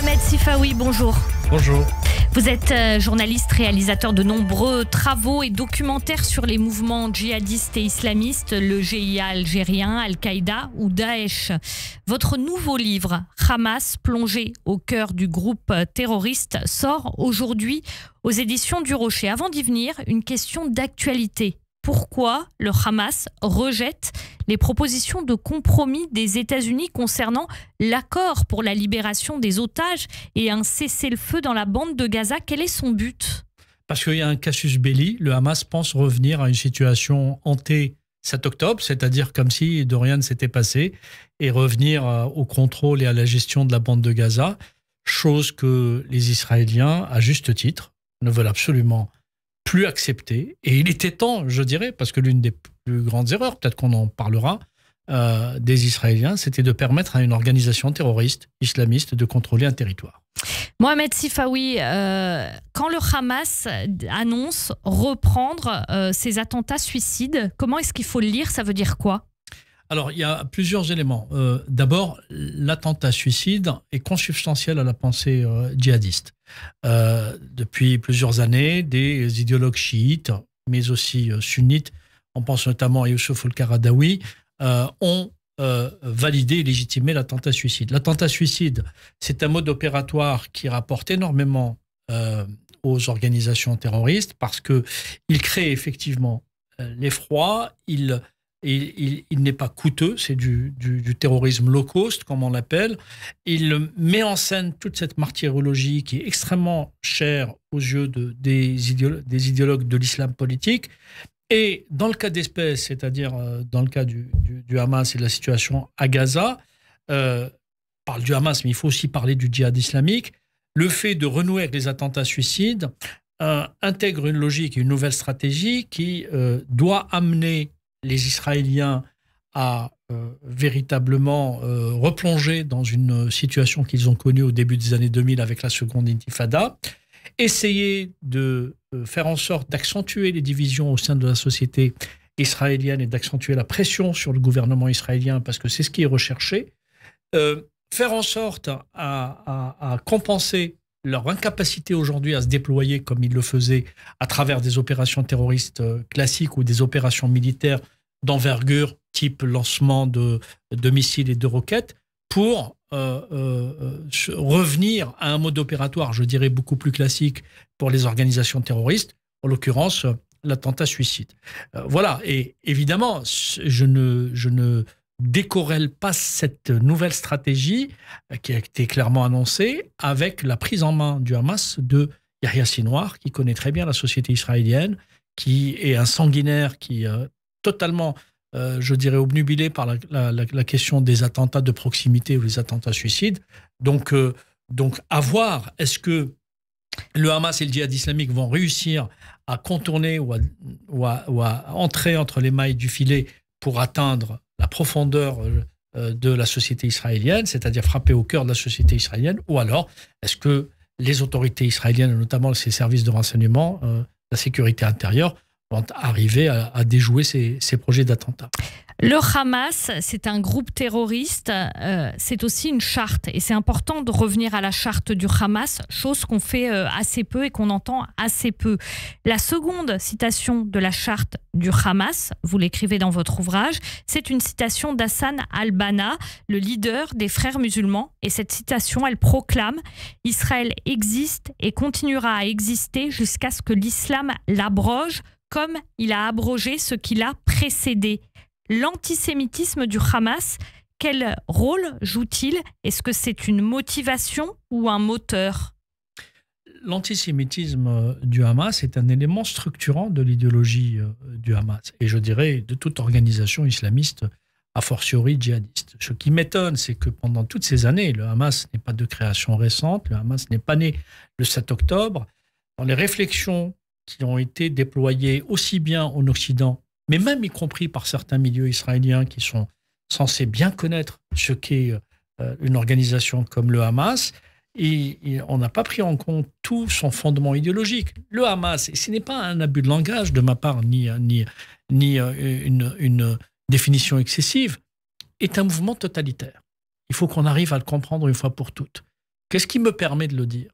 Ahmed Sifaoui, bonjour. Bonjour. Vous êtes euh, journaliste, réalisateur de nombreux travaux et documentaires sur les mouvements djihadistes et islamistes, le GIA algérien, Al-Qaïda ou Daesh. Votre nouveau livre, Hamas, plongé au cœur du groupe terroriste, sort aujourd'hui aux éditions du Rocher. Avant d'y venir, une question d'actualité pourquoi le Hamas rejette les propositions de compromis des États-Unis concernant l'accord pour la libération des otages et un cessez-le-feu dans la bande de Gaza. Quel est son but Parce qu'il y a un casus belli. Le Hamas pense revenir à une situation hantée 7 octobre, c'est-à-dire comme si de rien ne s'était passé, et revenir euh, au contrôle et à la gestion de la bande de Gaza, chose que les Israéliens, à juste titre, ne veulent absolument plus accepté. Et il était temps, je dirais, parce que l'une des plus grandes erreurs, peut-être qu'on en parlera, euh, des Israéliens, c'était de permettre à une organisation terroriste islamiste de contrôler un territoire. Mohamed Sifawi, euh, quand le Hamas annonce reprendre ses euh, attentats suicides, comment est-ce qu'il faut le lire Ça veut dire quoi alors, il y a plusieurs éléments. Euh, d'abord, l'attentat suicide est consubstantiel à la pensée euh, djihadiste. Euh, depuis plusieurs années, des idéologues chiites, mais aussi sunnites, on pense notamment à Youssef al karadawi ont validé et légitimé l'attentat suicide. L'attentat suicide, c'est un mode opératoire qui rapporte énormément aux organisations terroristes parce que il crée effectivement l'effroi, il il, n'est pas coûteux, c'est du, terrorisme low cost, comme on l'appelle. Il met en scène toute cette martyrologie qui est extrêmement chère aux yeux de, des, idéologues, de l'islam politique. Et dans le cas d'espèce, c'est-à-dire euh, dans le cas du, Hamas et de la situation à Gaza, euh, on parle du Hamas, mais il faut aussi parler du djihad islamique. Le fait de renouer avec les attentats suicides euh, intègre une logique et une nouvelle stratégie qui doit amener les Israéliens à euh, véritablement euh, replonger dans une euh, situation qu'ils ont connue au début des années 2000 avec la seconde intifada, essayer de faire en sorte d'accentuer les divisions au sein de la société israélienne et d'accentuer la pression sur le gouvernement israélien parce que c'est ce qui est recherché, faire en sorte à compenser leur incapacité aujourd'hui à se déployer comme ils le faisaient à travers des opérations terroristes euh, classiques ou des opérations militaires d'envergure type lancement de, missiles et de roquettes pour euh, euh, revenir à un mode opératoire, je dirais, beaucoup plus classique pour les organisations terroristes, en l'occurrence l'attentat suicide. voilà, et évidemment, je ne, je ne décorrèle pas cette nouvelle stratégie euh, qui a été clairement annoncée avec la prise en main du Hamas de Yahya Sinwar, qui connaît très bien la société israélienne, qui est un sanguinaire, qui est euh, totalement, euh, je dirais, obnubilé par la, question des attentats de proximité ou les attentats suicides. Donc, donc à voir, est-ce que le Hamas et le djihad islamique vont réussir à contourner ou à entrer entre les mailles du filet pour atteindre la profondeur euh, euh, de la société israélienne, c'est-à-dire frapper au cœur de la société israélienne, ou alors est-ce que les autorités israéliennes, notamment ses services de renseignement, euh, la sécurité intérieure, vont arriver à, déjouer ces, ces projets d'attentat le Hamas, c'est un groupe terroriste, euh, c'est aussi une charte. Et c'est important de revenir à la charte du Hamas, chose qu'on fait euh, assez peu et qu'on entend assez peu. La seconde citation de la charte du Hamas, vous l'écrivez dans votre ouvrage, c'est une citation d'Hassan al le leader des frères musulmans. Et cette citation, elle proclame Israël existe et continuera à exister jusqu'à ce que l'islam l'abroge comme il a abrogé ce qui l'a précédé l'antisémitisme du Hamas. Quel rôle joue-t-il Est-ce que c'est une motivation ou un moteur L'antisémitisme euh, du Hamas est un élément structurant de l'idéologie euh, du Hamas et je dirais de toute organisation islamiste, a fortiori djihadiste. Ce qui m'étonne, c'est que pendant toutes ces années, le Hamas n'est pas de création récente, le Hamas n'est pas né le 7 octobre. Dans les réflexions qui ont été déployées aussi bien en Occident mais même y compris par certains milieux israéliens qui sont censés bien connaître ce qu'est euh, une organisation comme le Hamas, et, on n'a pas pris en compte tout son fondement idéologique. Le Hamas, et ce n'est pas un abus de langage de ma part, ni, ni, ni euh, une, définition excessive, est un mouvement totalitaire. Il faut qu'on arrive à le comprendre une fois pour toutes. Qu'est-ce qui me permet de le dire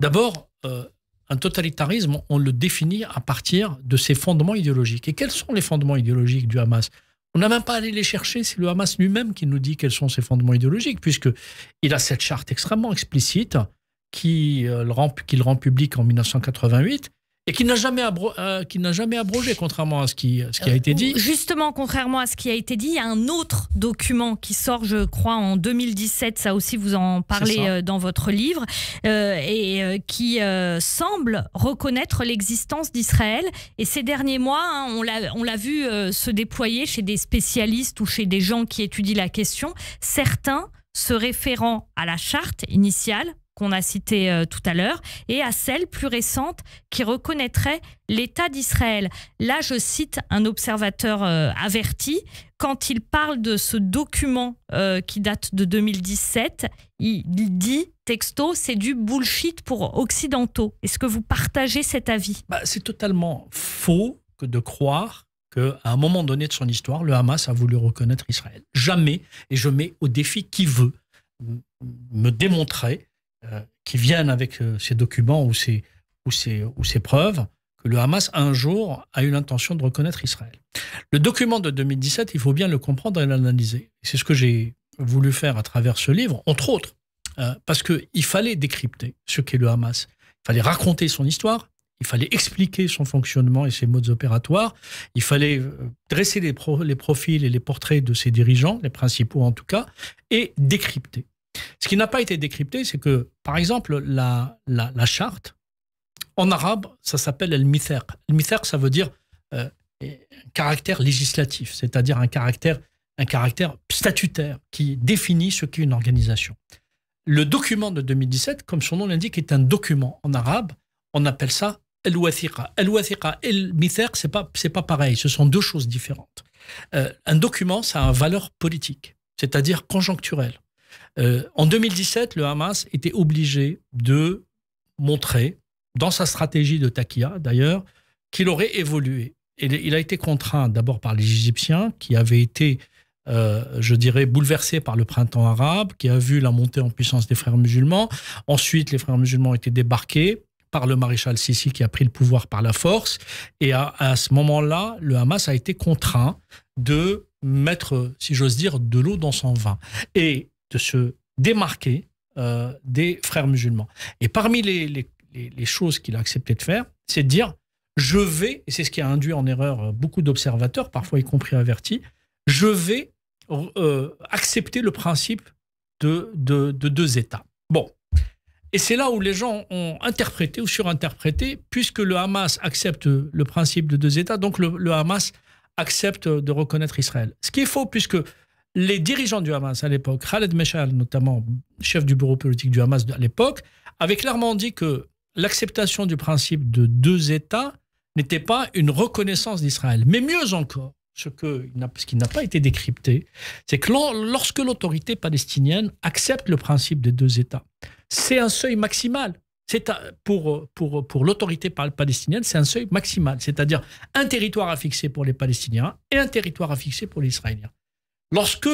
D'abord, euh, un totalitarisme, on le définit à partir de ses fondements idéologiques. Et quels sont les fondements idéologiques du Hamas On n'a même pas allé les chercher, c'est le Hamas lui-même qui nous dit quels sont ses fondements idéologiques, puisqu'il a cette charte extrêmement explicite euh, qu'il rend, rend public en 1988 et euh, qui n'a jamais, abrogé, contrairement à ce qui, ce qui a été dit. Euh, justement, contrairement à ce qui a été dit, il y a un autre document qui sort, je crois, en 2017, ça aussi vous en parlez euh, dans votre livre, et qui semble reconnaître l'existence d'Israël. Et ces derniers mois, hein, on l'a vu se déployer chez des spécialistes ou chez des gens qui étudient la question, certains se référant à la charte initiale qu'on a cité euh, tout à l'heure, et à celle plus récente qui reconnaîtrait l'État d'Israël. Là, je cite un observateur euh, averti. Quand il parle de ce document euh, qui date de 2017, il dit texto, c'est du bullshit pour occidentaux. Est-ce que vous partagez cet avis bah, C'est totalement faux que de croire qu'à un moment donné de son histoire, le Hamas a voulu reconnaître Israël. Jamais, et je mets au défi qui veut me démontrer euh, qui viennent avec euh, ces documents ou ces, ou, ou ces preuves que le Hamas, un jour, a eu l'intention de reconnaître Israël. Le document de 2017, il faut bien le comprendre et l'analyser. C'est ce que j'ai voulu faire à travers ce livre, entre autres, euh, parce qu'il fallait décrypter ce qu'est le Hamas. Il fallait raconter son histoire, il fallait expliquer son fonctionnement et ses modes opératoires, il fallait dresser les profils et les portraits de ses dirigeants, les principaux en tout cas, et décrypter. Ce qui n'a pas été décrypté, c'est que, par exemple, la, charte, en arabe, ça s'appelle el mithaq El mithaq ça veut dire euh, un caractère législatif, c'est-à-dire un caractère, un caractère statutaire qui définit ce qu'est une organisation. Le document de 2017, comme son nom l'indique, est un document en arabe. On appelle ça el wathiqa el wathiqa el mithaq c'est pas pas pareil. Ce sont deux choses différentes. Euh, un document, ça a une valeur politique, c'est-à-dire conjoncturelle. Euh, en 2017, le Hamas était obligé de montrer, dans sa stratégie de Takia d'ailleurs, qu'il aurait évolué. Et il a été contraint d'abord par les Égyptiens, qui avaient été, euh, je dirais, bouleversés par le printemps arabe, qui a vu la montée en puissance des frères musulmans. Ensuite, les frères musulmans ont été débarqués par le maréchal Sisi qui a pris le pouvoir par la force. Et à, à ce moment-là, le Hamas a été contraint de mettre, si j'ose dire, de l'eau dans son vin. Et de se démarquer euh, des frères musulmans. Et parmi les, les, choses qu'il a accepté de faire, c'est de dire, je vais, et c'est ce qui a induit en erreur euh, beaucoup d'observateurs, parfois y compris avertis, je vais euh, accepter le principe de, de, de deux États. Bon, et c'est là où les gens ont interprété ou surinterprété, puisque le Hamas accepte le principe de deux États, donc le, le Hamas accepte de reconnaître Israël. Ce qui est faux, puisque les dirigeants du Hamas à l'époque, Khaled Meshal notamment, chef du bureau politique du Hamas à l'époque, avaient clairement dit que l'acceptation du principe de deux États n'était pas une reconnaissance d'Israël. Mais mieux encore, ce, que, qui n'a pas été décrypté, c'est que lorsque l'autorité palestinienne accepte le principe des deux États, c'est un seuil maximal. C'est pour, pour, pour l'autorité palestinienne, c'est un seuil maximal, c'est-à-dire un territoire à fixer pour les Palestiniens et un territoire à fixer pour les Israéliens. Lorsque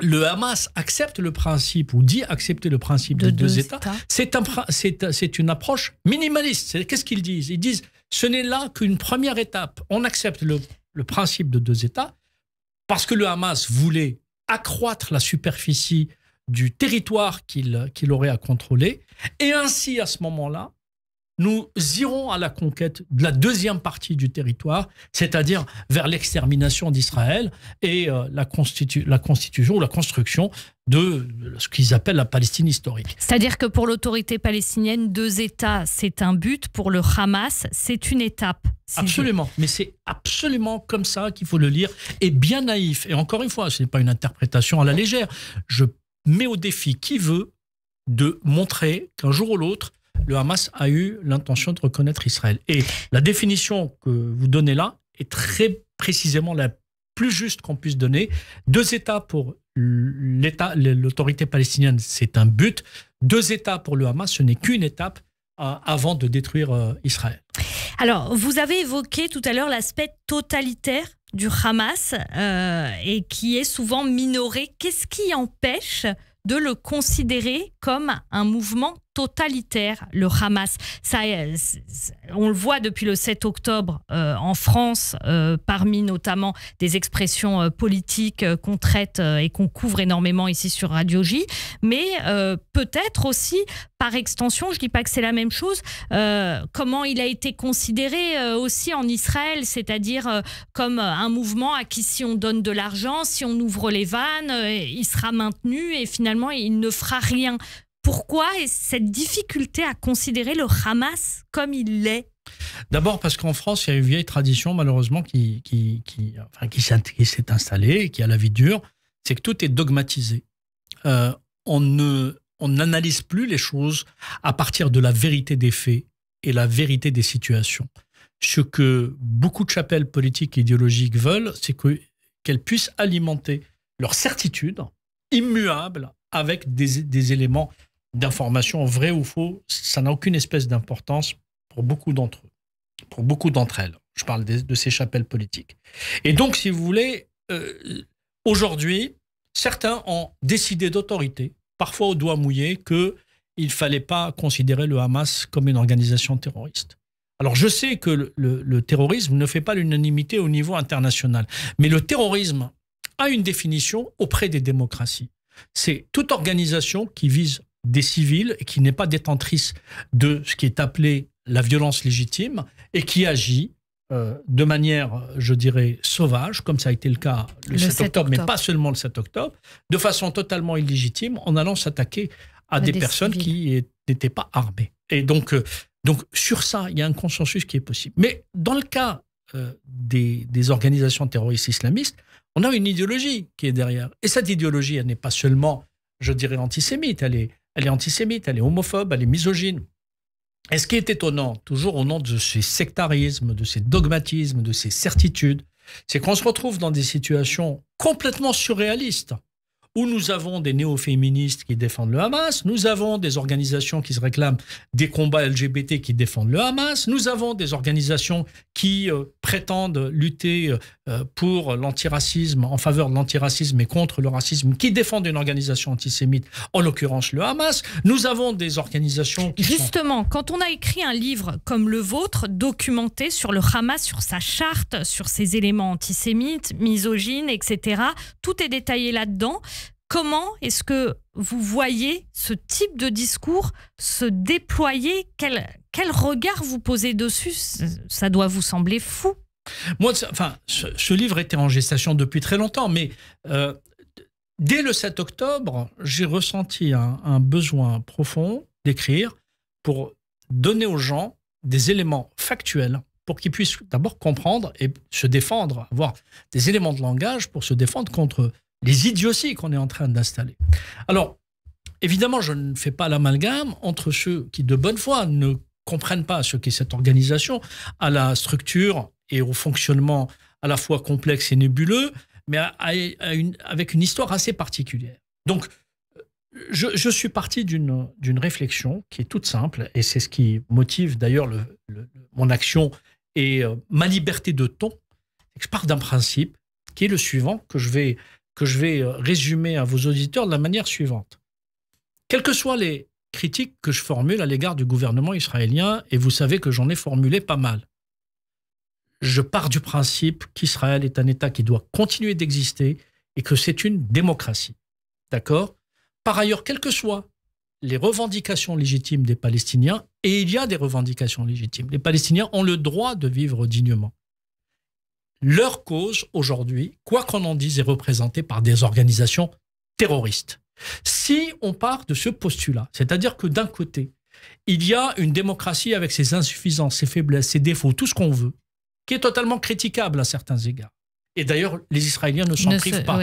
le Hamas accepte le principe ou dit accepter le principe de, deux, États, c'est une approche minimaliste. Qu'est-ce qu'ils disent Ils disent ce n'est là qu'une première étape. On accepte le, principe de deux États parce que le Hamas voulait accroître la superficie du territoire qu'il aurait à contrôler. Et ainsi, à ce moment-là, nous irons à la conquête de la deuxième partie du territoire, c'est-à-dire vers l'extermination d'Israël et euh, la, la constitution ou la construction de euh, ce qu'ils appellent la Palestine historique. C'est-à-dire que pour l'autorité palestinienne, deux États, c'est un but. Pour le Hamas, c'est une étape. Absolument. Mais c'est absolument comme ça qu'il faut le lire. Et bien naïf. Et encore une fois, ce n'est pas une interprétation à la légère. Je mets au défi qui veut de montrer qu'un jour ou l'autre, le Hamas a eu l'intention de reconnaître Israël. Et la définition que vous donnez là est très précisément la plus juste qu'on puisse donner. Deux États pour l'État, l'autorité palestinienne, c'est un but. Deux États pour le Hamas, ce n'est qu'une étape euh, avant de détruire euh, Israël. Alors, vous avez évoqué tout à l'heure l'aspect totalitaire du Hamas euh, et qui est souvent minoré. Qu'est-ce qui empêche de le considérer comme un mouvement totalitaire, le Hamas. Ça, euh, on le voit depuis le 7 octobre euh, en France, euh, parmi notamment des expressions politiques qu'on traite et qu'on couvre énormément ici sur Radio J, mais peut-être aussi par extension, je ne dis pas que c'est la même chose, comment il a été considéré aussi en Israël, c'est-à-dire comme un mouvement à qui si on donne de l'argent, si on ouvre les vannes, il sera maintenu et finalement il ne fera rien. Pourquoi cette difficulté à considérer le Hamas comme il l'est D'abord parce qu'en France, il y a une vieille tradition malheureusement qui, s'est installée, qui a la vie dure, c'est que tout est dogmatisé. Euh, on ne on n'analyse plus les choses à partir de la vérité des faits et la vérité des situations. Ce que beaucoup de chapelles politiques et idéologiques veulent, c'est que, qu'elles puissent alimenter leur certitude immuable avec des éléments d'informations vraies ou faux, ça n'a aucune espèce d'importance pour beaucoup d'entre eux, pour beaucoup d'entre elles. Je parle de, ces chapelles politiques. Et donc, si vous voulez, euh, aujourd'hui, certains ont décidé d'autorité, parfois au doigt mouillé, qu'il ne fallait pas considérer le Hamas comme une organisation terroriste. Alors je sais que le, le terrorisme ne fait pas l'unanimité au niveau international, mais le terrorisme a une définition auprès des démocraties. C'est toute organisation qui vise des civils et qui n'est pas détentrice de ce qui est appelé la violence légitime et qui agit euh, de manière, je dirais, sauvage, comme ça a été le cas le, 7, octobre, mais pas seulement le 7 octobre, de façon totalement illégitime en allant s'attaquer à, des, personnes qui n'étaient pas armées. Et donc, euh, donc, sur ça, il y a un consensus qui est possible. Mais dans le cas euh, des, des organisations terroristes islamistes, on a une idéologie qui est derrière. Et cette idéologie, elle n'est pas seulement, je dirais, antisémite, elle est, elle est antisémite, elle est homophobe, elle est misogyne. Et ce qui est étonnant, toujours au nom de ces sectarismes, de ces dogmatismes, de ces certitudes, c'est qu'on se retrouve dans des situations complètement surréalistes où nous avons des néo-féministes qui défendent le Hamas, nous avons des organisations qui se réclament des combats LGBT qui défendent le Hamas, nous avons des organisations qui euh, prétendent lutter euh, euh, pour l'antiracisme, en faveur de l'antiracisme et contre le racisme, qui défendent une organisation antisémite, en l'occurrence le Hamas, nous avons des organisations qui... Justement, quand on a écrit un livre comme le vôtre, documenté sur le Hamas, sur sa charte, sur ses éléments antisémites, misogynes, etc., tout est détaillé là-dedans. Comment est-ce que vous voyez ce type de discours se déployer quel, quel regard vous posez dessus Ça doit vous sembler fou. Moi, enfin, ce, livre était en gestation depuis très longtemps, mais euh, dès le 7 octobre, j'ai ressenti un, un besoin profond d'écrire pour donner aux gens des éléments factuels pour qu'ils puissent d'abord comprendre et se défendre, avoir des éléments de langage pour se défendre contre les idioties qu'on est en train d'installer. Alors, évidemment, je ne fais pas l'amalgame entre ceux qui, de bonne foi, ne comprennent pas ce qu'est cette organisation, à la structure et au fonctionnement à la fois complexe et nébuleux, mais une, avec une histoire assez particulière. Donc, je, suis parti d'une réflexion qui est toute simple, et c'est ce qui motive d'ailleurs mon action et euh, ma liberté de ton. Je pars d'un principe qui est le suivant, que je vais que je vais euh, résumer à vos auditeurs de la manière suivante. Quelles que soient les critiques que je formule à l'égard du gouvernement israélien, et vous savez que j'en ai formulé pas mal, je pars du principe qu'Israël est un État qui doit continuer d'exister et que c'est une démocratie. D'accord Par ailleurs, quelles que soient les revendications légitimes des Palestiniens, et il y a des revendications légitimes, les Palestiniens ont le droit de vivre dignement leur cause aujourd'hui, quoi qu'on en dise, est représentée par des organisations terroristes. Si on part de ce postulat, c'est-à-dire que d'un côté, il y a une démocratie avec ses insuffisances, ses faiblesses, ses défauts, tout ce qu'on veut, qui est totalement critiquable à certains égards. Et d'ailleurs, les Israéliens ne s'en privent pas.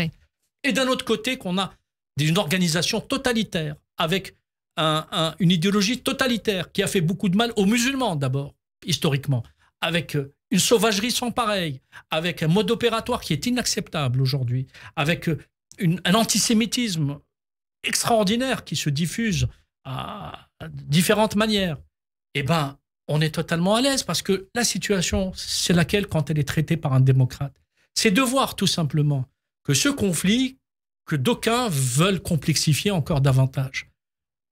Et d'un autre côté, qu'on a une organisation totalitaire, avec une idéologie totalitaire qui a fait beaucoup de mal aux musulmans d'abord, historiquement, avec euh, une sauvagerie sans pareil, avec un mode opératoire qui est inacceptable aujourd'hui, avec euh, un antisémitisme extraordinaire qui se diffuse à différentes manières, eh ben, on est totalement à l'aise parce que la situation, c'est laquelle quand elle est traitée par un démocrate. C'est de voir tout simplement que ce conflit, que d'aucuns veulent complexifier encore davantage,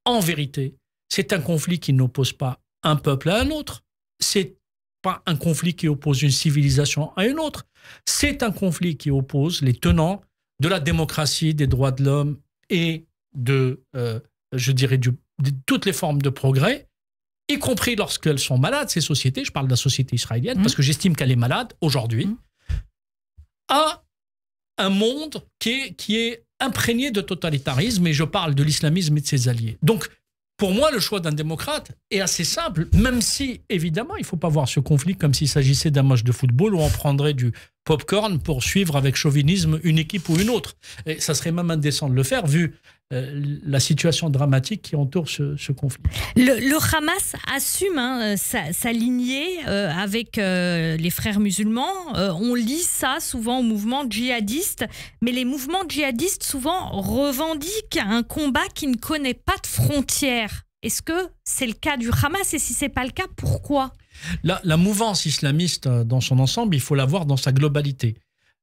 en vérité, c'est un conflit qui n'oppose pas un peuple à un autre. C'est pas un conflit qui oppose une civilisation à une autre. C'est un conflit qui oppose les tenants de la démocratie, des droits de l'homme et de, euh, je dirais, toutes les formes de progrès, y compris lorsqu'elles sont malades, ces sociétés, je parle de la société israélienne, mmh. parce que j'estime qu'elle est malade aujourd'hui, mmh. à un monde qui est, qui est imprégné de totalitarisme, et je parle de l'islamisme et de ses alliés. Donc, pour moi, le choix d'un démocrate est assez simple, même si, évidemment, il ne faut pas voir ce conflit comme s'il s'agissait d'un match de football où on prendrait du Popcorn pour suivre avec chauvinisme une équipe ou une autre. Et ça serait même indécent de le faire, vu euh, la situation dramatique qui entoure ce, conflit. Le, Hamas assume hein, euh, sa, lignée euh, avec les frères musulmans. on lit ça souvent au mouvement djihadistes, mais les mouvements djihadistes souvent revendiquent un combat qui ne connaît pas de frontières. Est-ce que c'est le cas du Hamas et si c'est pas le cas, pourquoi la, mouvance islamiste euh, dans son ensemble, il faut la voir dans sa globalité.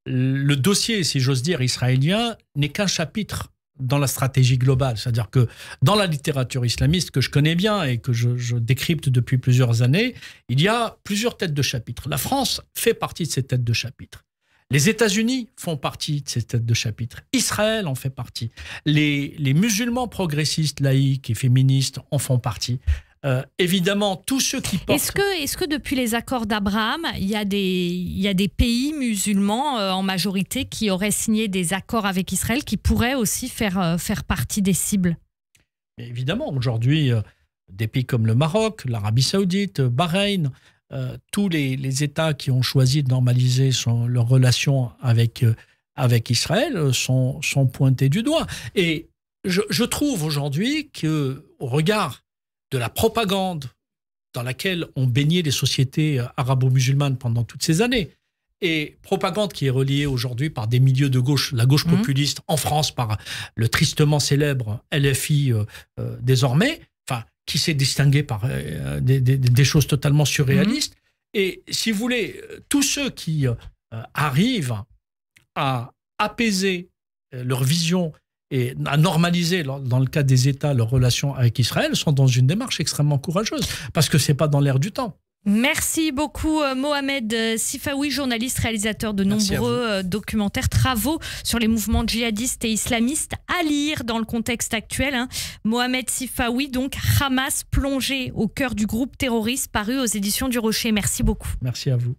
Le dossier, si j'ose dire, israélien n'est qu'un chapitre dans la stratégie globale. C'est-à-dire que dans la littérature islamiste que je connais bien et que je, décrypte depuis plusieurs années, il y a plusieurs têtes de chapitre. La France fait partie de ces têtes de chapitre. Les États-Unis font partie de ces têtes de chapitre. Israël en fait partie. Les, les musulmans progressistes, laïques et féministes en font partie. Euh, évidemment, tous ceux qui portent. Est-ce que, est que depuis les accords d'Abraham, il, y a des, il y des pays musulmans euh, en majorité qui auraient signé des accords avec Israël qui pourraient aussi faire, euh, faire partie des cibles Évidemment, aujourd'hui, des pays comme le Maroc, l'Arabie Saoudite, Bahreïn, tous les, États qui ont choisi de normaliser leurs relations avec, avec Israël sont, sont pointés du doigt. Et je, je trouve aujourd'hui qu'au regard de la propagande dans laquelle ont baigné les sociétés euh, arabo-musulmanes pendant toutes ces années. Et propagande qui est reliée aujourd'hui par des milieux de gauche, la gauche mmh. populiste en France par euh, le tristement célèbre LFI euh, désormais, enfin qui s'est distingué par des, choses totalement surréalistes. Mmh. Et si vous voulez, tous ceux qui arrivent à apaiser leur vision et à normaliser, dans le cas des États, leurs relations avec Israël, sont dans une démarche extrêmement courageuse, parce que ce n'est pas dans l'air du temps. Merci beaucoup euh, Mohamed euh, Sifawi, journaliste, réalisateur de nombreux euh, documentaires, travaux sur les mouvements djihadistes et islamistes à lire dans le contexte actuel. Hein. Mohamed Sifawi, donc Hamas plongé au cœur du groupe terroriste paru aux éditions du Rocher. Merci beaucoup. Merci à vous.